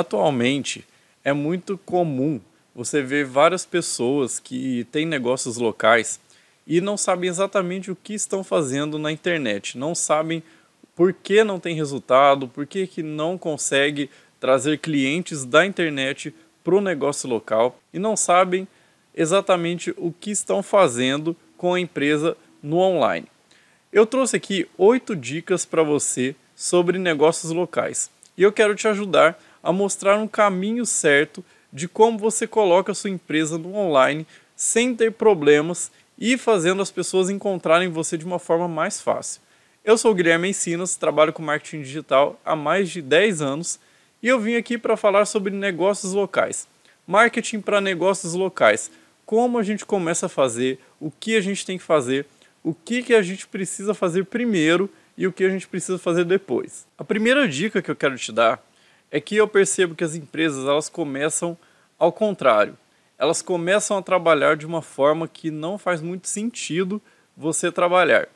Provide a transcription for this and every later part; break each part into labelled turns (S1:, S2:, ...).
S1: Atualmente, é muito comum você ver várias pessoas que têm negócios locais e não sabem exatamente o que estão fazendo na internet, não sabem por que não tem resultado, por que, que não consegue trazer clientes da internet para o negócio local e não sabem exatamente o que estão fazendo com a empresa no online. Eu trouxe aqui oito dicas para você sobre negócios locais e eu quero te ajudar a mostrar um caminho certo de como você coloca a sua empresa no online sem ter problemas e fazendo as pessoas encontrarem você de uma forma mais fácil. Eu sou o Guilherme Ensinas, trabalho com marketing digital há mais de 10 anos e eu vim aqui para falar sobre negócios locais. Marketing para negócios locais. Como a gente começa a fazer, o que a gente tem que fazer, o que, que a gente precisa fazer primeiro e o que a gente precisa fazer depois. A primeira dica que eu quero te dar é que eu percebo que as empresas elas começam ao contrário. Elas começam a trabalhar de uma forma que não faz muito sentido você trabalhar.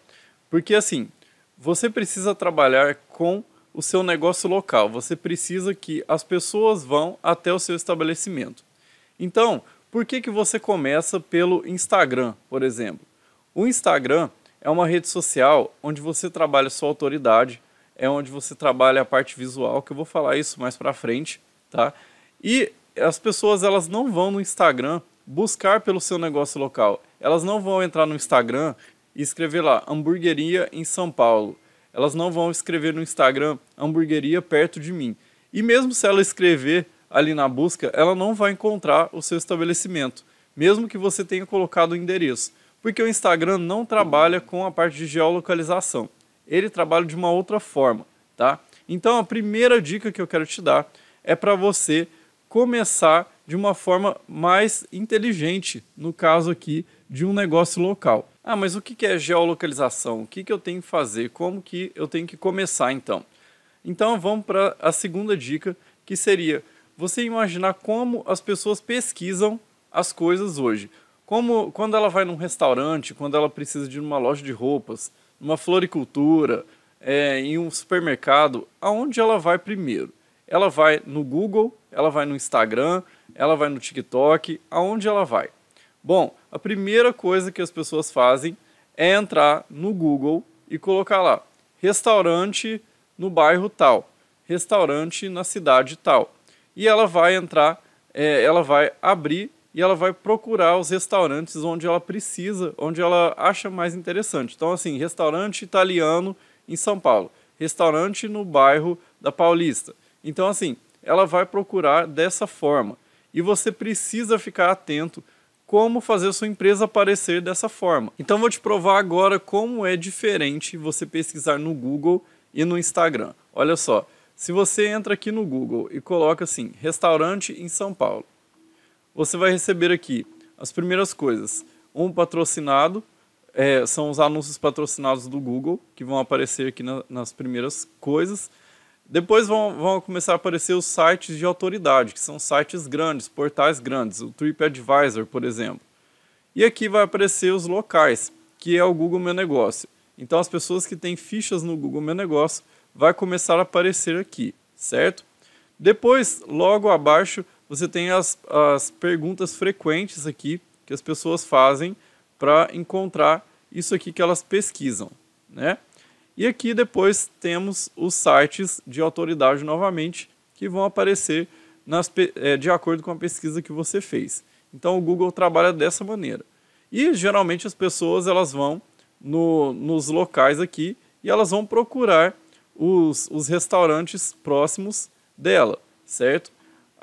S1: Porque assim, você precisa trabalhar com o seu negócio local. Você precisa que as pessoas vão até o seu estabelecimento. Então, por que, que você começa pelo Instagram, por exemplo? O Instagram é uma rede social onde você trabalha sua autoridade, é onde você trabalha a parte visual, que eu vou falar isso mais para frente, tá? E as pessoas elas não vão no Instagram buscar pelo seu negócio local. Elas não vão entrar no Instagram e escrever lá hamburgueria em São Paulo. Elas não vão escrever no Instagram hamburgueria perto de mim. E mesmo se ela escrever ali na busca, ela não vai encontrar o seu estabelecimento, mesmo que você tenha colocado o endereço, porque o Instagram não trabalha com a parte de geolocalização ele trabalha de uma outra forma, tá? Então a primeira dica que eu quero te dar é para você começar de uma forma mais inteligente, no caso aqui de um negócio local. Ah, mas o que é geolocalização? O que eu tenho que fazer? Como que eu tenho que começar então? Então vamos para a segunda dica, que seria você imaginar como as pessoas pesquisam as coisas hoje. Como quando ela vai num restaurante, quando ela precisa de uma loja de roupas, numa floricultura, é, em um supermercado, aonde ela vai primeiro? Ela vai no Google, ela vai no Instagram, ela vai no TikTok, aonde ela vai? Bom, a primeira coisa que as pessoas fazem é entrar no Google e colocar lá restaurante no bairro tal, restaurante na cidade tal. E ela vai entrar, é, ela vai abrir e ela vai procurar os restaurantes onde ela precisa, onde ela acha mais interessante. Então, assim, restaurante italiano em São Paulo, restaurante no bairro da Paulista. Então, assim, ela vai procurar dessa forma. E você precisa ficar atento como fazer sua empresa aparecer dessa forma. Então, vou te provar agora como é diferente você pesquisar no Google e no Instagram. Olha só, se você entra aqui no Google e coloca assim, restaurante em São Paulo, você vai receber aqui as primeiras coisas. Um patrocinado, é, são os anúncios patrocinados do Google, que vão aparecer aqui na, nas primeiras coisas. Depois vão, vão, começar a aparecer os sites de autoridade, que são sites grandes, portais grandes, o TripAdvisor, por exemplo. E aqui vai aparecer os locais, que é o Google Meu Negócio. Então as pessoas que têm fichas no Google Meu Negócio vai começar a aparecer aqui, certo? Depois, logo abaixo, você tem as, as perguntas frequentes aqui que as pessoas fazem para encontrar isso aqui que elas pesquisam, né? E aqui depois temos os sites de autoridade novamente que vão aparecer nas, é, de acordo com a pesquisa que você fez. Então o Google trabalha dessa maneira. E geralmente as pessoas elas vão no, nos locais aqui e elas vão procurar os, os restaurantes próximos dela, certo?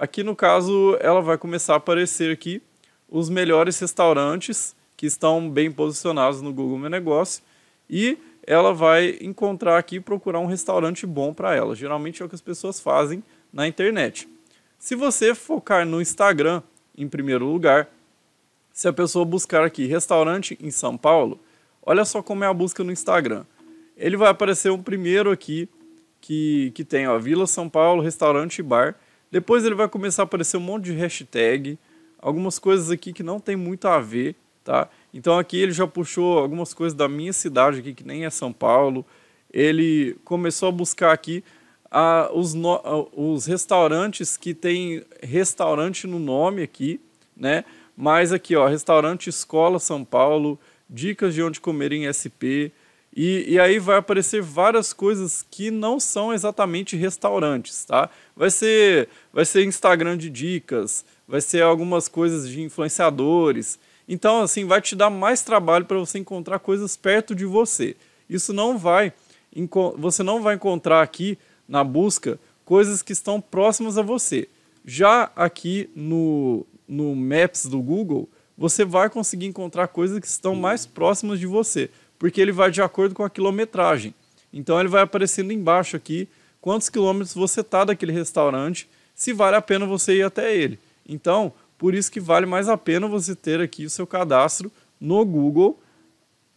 S1: Aqui no caso, ela vai começar a aparecer aqui os melhores restaurantes que estão bem posicionados no Google Meu Negócio e ela vai encontrar aqui e procurar um restaurante bom para ela. Geralmente é o que as pessoas fazem na internet. Se você focar no Instagram em primeiro lugar, se a pessoa buscar aqui restaurante em São Paulo, olha só como é a busca no Instagram. Ele vai aparecer um primeiro aqui que, que tem ó, Vila São Paulo, restaurante e bar. Depois ele vai começar a aparecer um monte de hashtag, algumas coisas aqui que não tem muito a ver, tá? Então aqui ele já puxou algumas coisas da minha cidade aqui, que nem é São Paulo. Ele começou a buscar aqui os, no, os restaurantes que tem restaurante no nome aqui, né? Mas aqui, ó, restaurante Escola São Paulo, dicas de onde comer em SP, e, e aí vai aparecer várias coisas que não são exatamente restaurantes, tá? Vai ser, vai ser Instagram de dicas, vai ser algumas coisas de influenciadores. Então, assim, vai te dar mais trabalho para você encontrar coisas perto de você. Isso não vai, você não vai encontrar aqui na busca coisas que estão próximas a você. Já aqui no, no Maps do Google, você vai conseguir encontrar coisas que estão mais próximas de você porque ele vai de acordo com a quilometragem. Então ele vai aparecendo embaixo aqui quantos quilômetros você está daquele restaurante, se vale a pena você ir até ele. Então, por isso que vale mais a pena você ter aqui o seu cadastro no Google,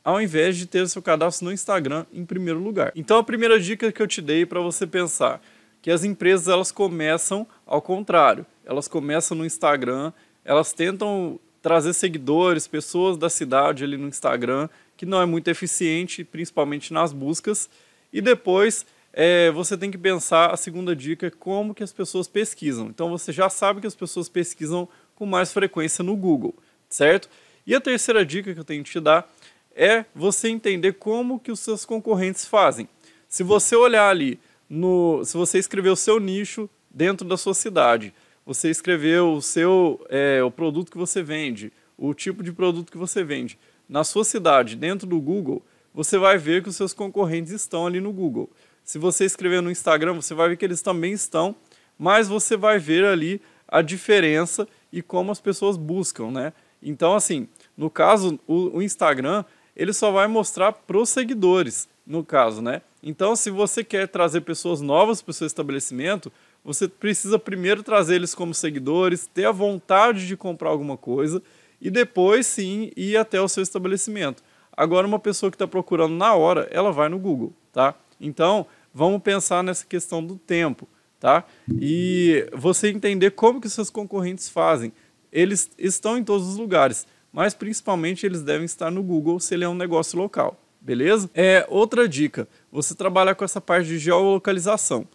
S1: ao invés de ter o seu cadastro no Instagram em primeiro lugar. Então a primeira dica que eu te dei para você pensar que as empresas elas começam ao contrário. Elas começam no Instagram, elas tentam trazer seguidores, pessoas da cidade ali no Instagram, que não é muito eficiente, principalmente nas buscas. E depois é, você tem que pensar a segunda dica, como que as pessoas pesquisam. Então você já sabe que as pessoas pesquisam com mais frequência no Google, certo? E a terceira dica que eu tenho que te dar é você entender como que os seus concorrentes fazem. Se você olhar ali, no, se você escrever o seu nicho dentro da sua cidade, você escreveu o seu é, o produto que você vende, o tipo de produto que você vende na sua cidade, dentro do Google, você vai ver que os seus concorrentes estão ali no Google. Se você escrever no Instagram, você vai ver que eles também estão, mas você vai ver ali a diferença e como as pessoas buscam, né? Então, assim, no caso, o, o Instagram, ele só vai mostrar para os seguidores, no caso, né? Então, se você quer trazer pessoas novas para o seu estabelecimento, você precisa primeiro trazer eles como seguidores, ter a vontade de comprar alguma coisa e depois sim ir até o seu estabelecimento. Agora, uma pessoa que está procurando na hora, ela vai no Google, tá? Então, vamos pensar nessa questão do tempo, tá? E você entender como que seus concorrentes fazem. Eles estão em todos os lugares, mas principalmente eles devem estar no Google se ele é um negócio local, beleza? É outra dica. Você trabalha com essa parte de geolocalização.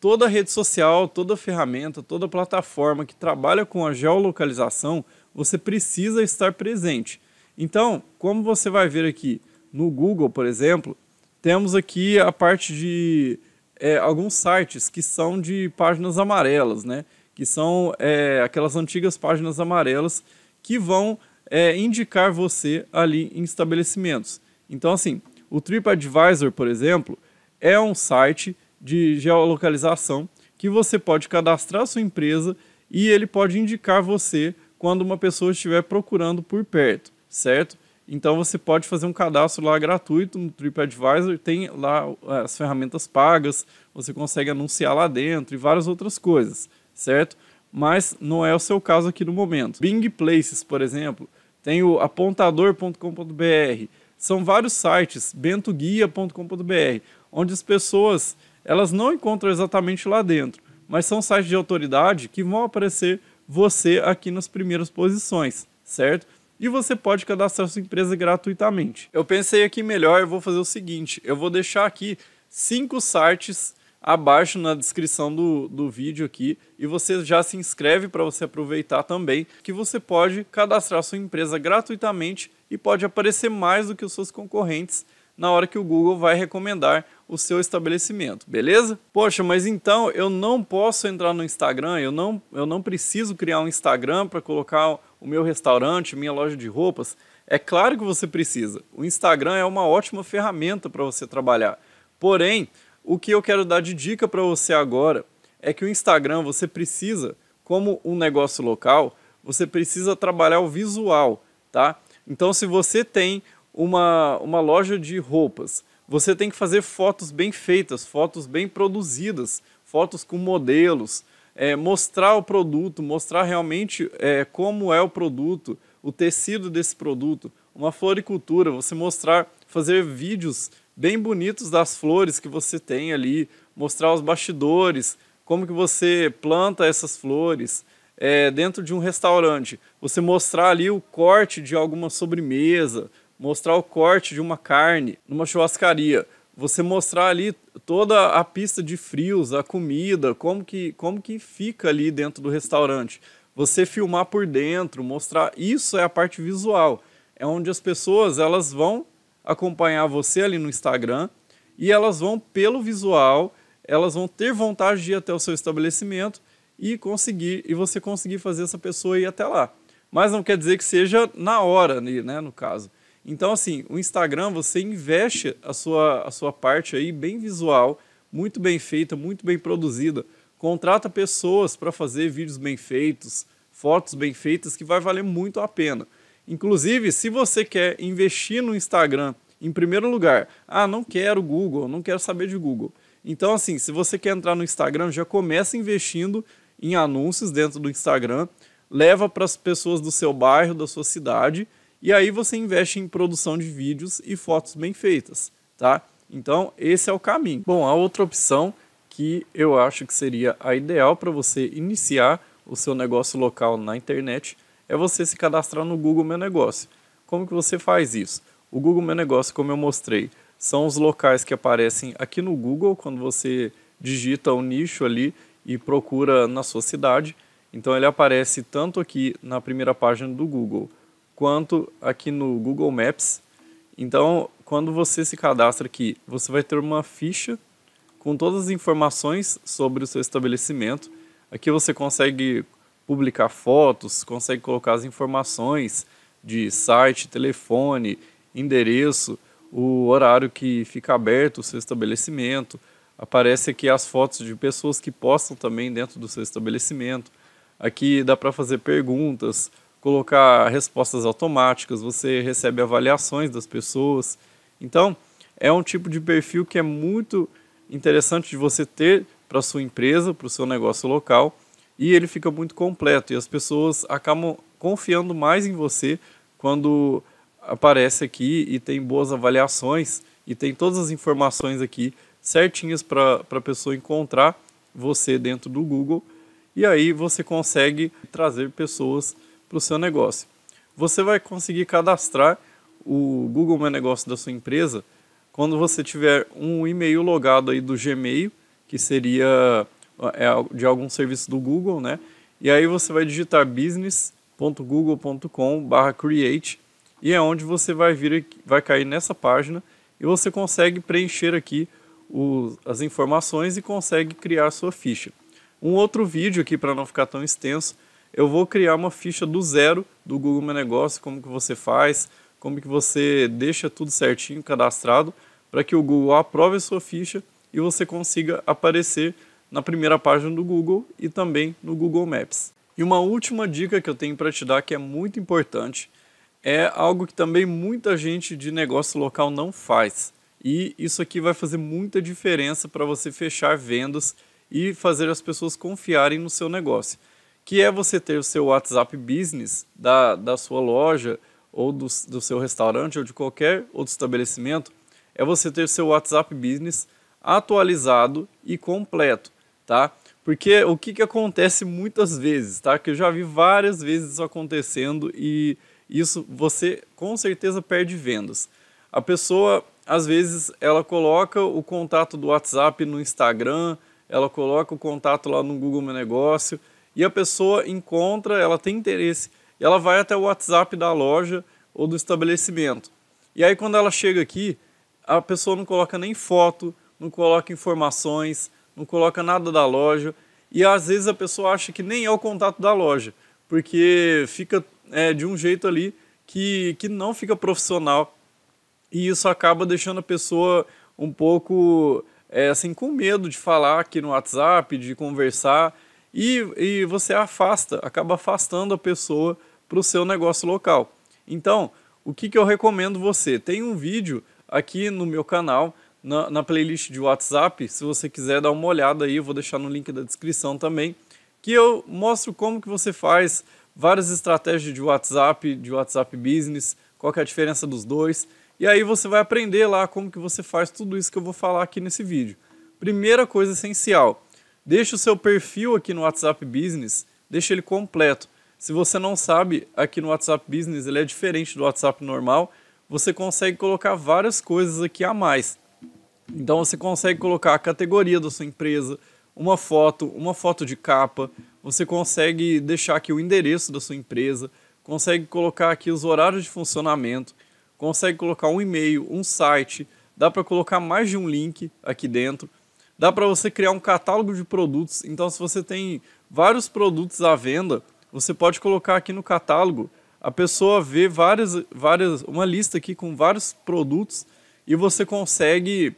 S1: Toda rede social, toda ferramenta, toda plataforma que trabalha com a geolocalização você precisa estar presente. Então, como você vai ver aqui no Google, por exemplo, temos aqui a parte de é, alguns sites que são de páginas amarelas, né? Que são é, aquelas antigas páginas amarelas que vão é, indicar você ali em estabelecimentos. Então, assim, o TripAdvisor, por exemplo, é um site de geolocalização que você pode cadastrar sua empresa e ele pode indicar você quando uma pessoa estiver procurando por perto, certo? Então você pode fazer um cadastro lá gratuito no TripAdvisor, tem lá eh, as ferramentas pagas, você consegue anunciar lá dentro e várias outras coisas, certo? Mas não é o seu caso aqui no momento. Bing Places, por exemplo, tem o apontador.com.br, são vários sites, bentoguia.com.br, onde as pessoas elas não encontram exatamente lá dentro, mas são sites de autoridade que vão aparecer você aqui nas primeiras posições, certo? E você pode cadastrar sua empresa gratuitamente. Eu pensei aqui melhor, eu vou fazer o seguinte: eu vou deixar aqui cinco sites abaixo na descrição do, do vídeo aqui e você já se inscreve para você aproveitar também que você pode cadastrar sua empresa gratuitamente e pode aparecer mais do que os seus concorrentes na hora que o Google vai recomendar o seu estabelecimento, beleza? Poxa, mas então eu não posso entrar no Instagram, eu não, eu não preciso criar um Instagram para colocar o meu restaurante, minha loja de roupas. É claro que você precisa. O Instagram é uma ótima ferramenta para você trabalhar. Porém, o que eu quero dar de dica para você agora é que o Instagram você precisa, como um negócio local, você precisa trabalhar o visual, tá? Então, se você tem uma, uma loja de roupas, você tem que fazer fotos bem feitas, fotos bem produzidas, fotos com modelos, é, mostrar o produto, mostrar realmente é, como é o produto, o tecido desse produto, uma floricultura, você mostrar, fazer vídeos bem bonitos das flores que você tem ali, mostrar os bastidores, como que você planta essas flores é, dentro de um restaurante, você mostrar ali o corte de alguma sobremesa, mostrar o corte de uma carne numa churrascaria, você mostrar ali toda a pista de frios, a comida, como que, como que fica ali dentro do restaurante. Você filmar por dentro, mostrar, isso é a parte visual. É onde as pessoas elas vão acompanhar você ali no Instagram e elas vão pelo visual, elas vão ter vontade de ir até o seu estabelecimento e conseguir e você conseguir fazer essa pessoa ir até lá. Mas não quer dizer que seja na hora, né, no caso. Então, assim, o Instagram, você investe a sua, a sua parte aí bem visual, muito bem feita, muito bem produzida. Contrata pessoas para fazer vídeos bem feitos, fotos bem feitas, que vai valer muito a pena. Inclusive, se você quer investir no Instagram, em primeiro lugar, ah, não quero Google, não quero saber de Google. Então, assim, se você quer entrar no Instagram, já começa investindo em anúncios dentro do Instagram, leva para as pessoas do seu bairro, da sua cidade, e aí você investe em produção de vídeos e fotos bem feitas, tá? Então, esse é o caminho. Bom, a outra opção que eu acho que seria a ideal para você iniciar o seu negócio local na internet é você se cadastrar no Google Meu Negócio. Como que você faz isso? O Google Meu Negócio, como eu mostrei, são os locais que aparecem aqui no Google quando você digita o um nicho ali e procura na sua cidade. Então ele aparece tanto aqui na primeira página do Google quanto aqui no Google Maps. Então, quando você se cadastra aqui, você vai ter uma ficha com todas as informações sobre o seu estabelecimento. Aqui você consegue publicar fotos, consegue colocar as informações de site, telefone, endereço, o horário que fica aberto o seu estabelecimento. Aparece aqui as fotos de pessoas que postam também dentro do seu estabelecimento. Aqui dá para fazer perguntas, colocar respostas automáticas, você recebe avaliações das pessoas. Então, é um tipo de perfil que é muito interessante de você ter para sua empresa, para o seu negócio local, e ele fica muito completo e as pessoas acabam confiando mais em você quando aparece aqui e tem boas avaliações e tem todas as informações aqui certinhas para a pessoa encontrar você dentro do Google e aí você consegue trazer pessoas para o seu negócio. Você vai conseguir cadastrar o Google Meu Negócio da sua empresa quando você tiver um e-mail logado aí do Gmail, que seria é de algum serviço do Google, né? E aí você vai digitar business.google.com/create e é onde você vai vir vai cair nessa página e você consegue preencher aqui os, as informações e consegue criar sua ficha. Um outro vídeo aqui para não ficar tão extenso eu vou criar uma ficha do zero do Google Meu Negócio, como que você faz, como que você deixa tudo certinho, cadastrado, para que o Google aprove a sua ficha e você consiga aparecer na primeira página do Google e também no Google Maps. E uma última dica que eu tenho para te dar que é muito importante é algo que também muita gente de negócio local não faz. E isso aqui vai fazer muita diferença para você fechar vendas e fazer as pessoas confiarem no seu negócio que é você ter o seu WhatsApp Business da, da sua loja ou do, do seu restaurante ou de qualquer outro estabelecimento, é você ter seu WhatsApp Business atualizado e completo, tá? Porque o que, que acontece muitas vezes, tá? Que eu já vi várias vezes isso acontecendo e isso você com certeza perde vendas. A pessoa, às vezes, ela coloca o contato do WhatsApp no Instagram, ela coloca o contato lá no Google Meu Negócio, e a pessoa encontra, ela tem interesse, e ela vai até o WhatsApp da loja ou do estabelecimento. E aí quando ela chega aqui, a pessoa não coloca nem foto, não coloca informações, não coloca nada da loja. E às vezes a pessoa acha que nem é o contato da loja, porque fica é, de um jeito ali que, que não fica profissional. E isso acaba deixando a pessoa um pouco é, assim, com medo de falar aqui no WhatsApp, de conversar e, e você afasta, acaba afastando a pessoa para o seu negócio local. Então, o que, que eu recomendo você? Tem um vídeo aqui no meu canal, na, na playlist de WhatsApp, se você quiser dar uma olhada aí, eu vou deixar no link da descrição também, que eu mostro como que você faz várias estratégias de WhatsApp, de WhatsApp Business, qual que é a diferença dos dois, e aí você vai aprender lá como que você faz tudo isso que eu vou falar aqui nesse vídeo. Primeira coisa essencial, Deixe o seu perfil aqui no WhatsApp Business, deixe ele completo. Se você não sabe, aqui no WhatsApp Business ele é diferente do WhatsApp normal, você consegue colocar várias coisas aqui a mais. Então você consegue colocar a categoria da sua empresa, uma foto, uma foto de capa, você consegue deixar aqui o endereço da sua empresa, consegue colocar aqui os horários de funcionamento, consegue colocar um e-mail, um site, dá para colocar mais de um link aqui dentro dá para você criar um catálogo de produtos. Então, se você tem vários produtos à venda, você pode colocar aqui no catálogo. A pessoa vê várias, várias, uma lista aqui com vários produtos e você consegue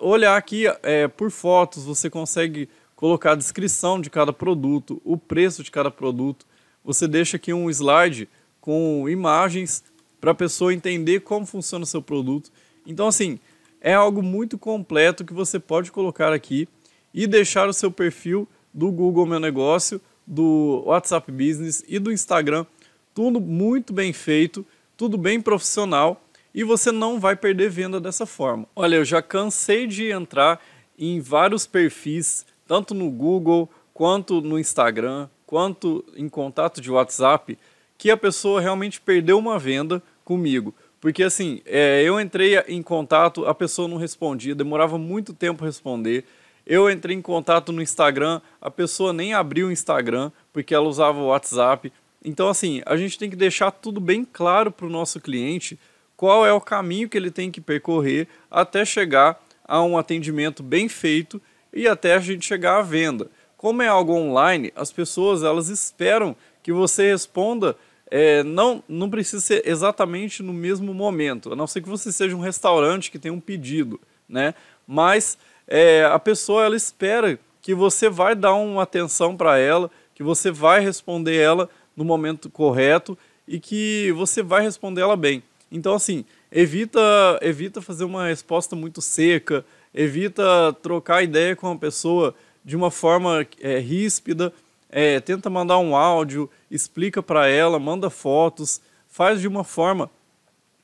S1: olhar aqui é, por fotos. Você consegue colocar a descrição de cada produto, o preço de cada produto. Você deixa aqui um slide com imagens para a pessoa entender como funciona o seu produto. Então, assim, é algo muito completo que você pode colocar aqui e deixar o seu perfil do Google Meu Negócio, do WhatsApp Business e do Instagram, tudo muito bem feito, tudo bem profissional e você não vai perder venda dessa forma. Olha, eu já cansei de entrar em vários perfis, tanto no Google quanto no Instagram, quanto em contato de WhatsApp, que a pessoa realmente perdeu uma venda comigo porque assim, é, eu entrei em contato, a pessoa não respondia, demorava muito tempo responder. Eu entrei em contato no Instagram, a pessoa nem abriu o Instagram, porque ela usava o WhatsApp. Então, assim, a gente tem que deixar tudo bem claro para o nosso cliente qual é o caminho que ele tem que percorrer até chegar a um atendimento bem feito e até a gente chegar à venda. Como é algo online, as pessoas elas esperam que você responda é, não, não precisa ser exatamente no mesmo momento, a não ser que você seja um restaurante que tem um pedido, né? Mas é, a pessoa ela espera que você vai dar uma atenção para ela, que você vai responder ela no momento correto e que você vai responder ela bem. Então assim, evita evita fazer uma resposta muito seca, evita trocar ideia com a pessoa de uma forma é, ríspida é, tenta mandar um áudio, explica para ela, manda fotos, faz de uma forma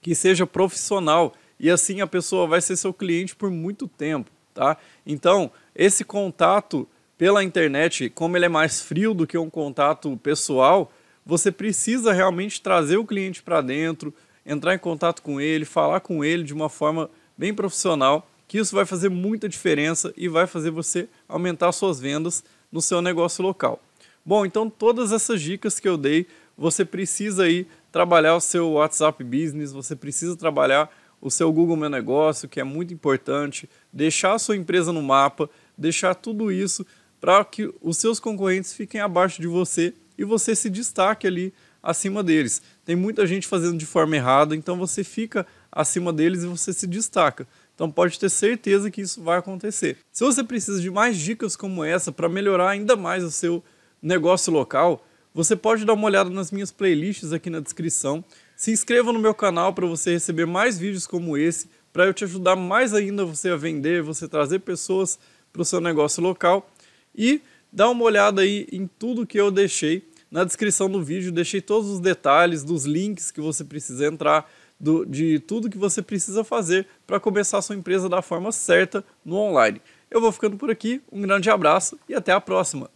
S1: que seja profissional e assim a pessoa vai ser seu cliente por muito tempo, tá? Então, esse contato pela internet, como ele é mais frio do que um contato pessoal, você precisa realmente trazer o cliente para dentro, entrar em contato com ele, falar com ele de uma forma bem profissional, que isso vai fazer muita diferença e vai fazer você aumentar suas vendas no seu negócio local. Bom, então todas essas dicas que eu dei, você precisa aí trabalhar o seu WhatsApp Business, você precisa trabalhar o seu Google Meu Negócio, que é muito importante, deixar a sua empresa no mapa, deixar tudo isso para que os seus concorrentes fiquem abaixo de você e você se destaque ali acima deles. Tem muita gente fazendo de forma errada, então você fica acima deles e você se destaca. Então pode ter certeza que isso vai acontecer. Se você precisa de mais dicas como essa para melhorar ainda mais o seu negócio local, você pode dar uma olhada nas minhas playlists aqui na descrição. Se inscreva no meu canal para você receber mais vídeos como esse, para eu te ajudar mais ainda você a vender, você trazer pessoas para o seu negócio local. E dá uma olhada aí em tudo que eu deixei na descrição do vídeo. Deixei todos os detalhes dos links que você precisa entrar, do, de tudo que você precisa fazer para começar a sua empresa da forma certa no online. Eu vou ficando por aqui, um grande abraço e até a próxima!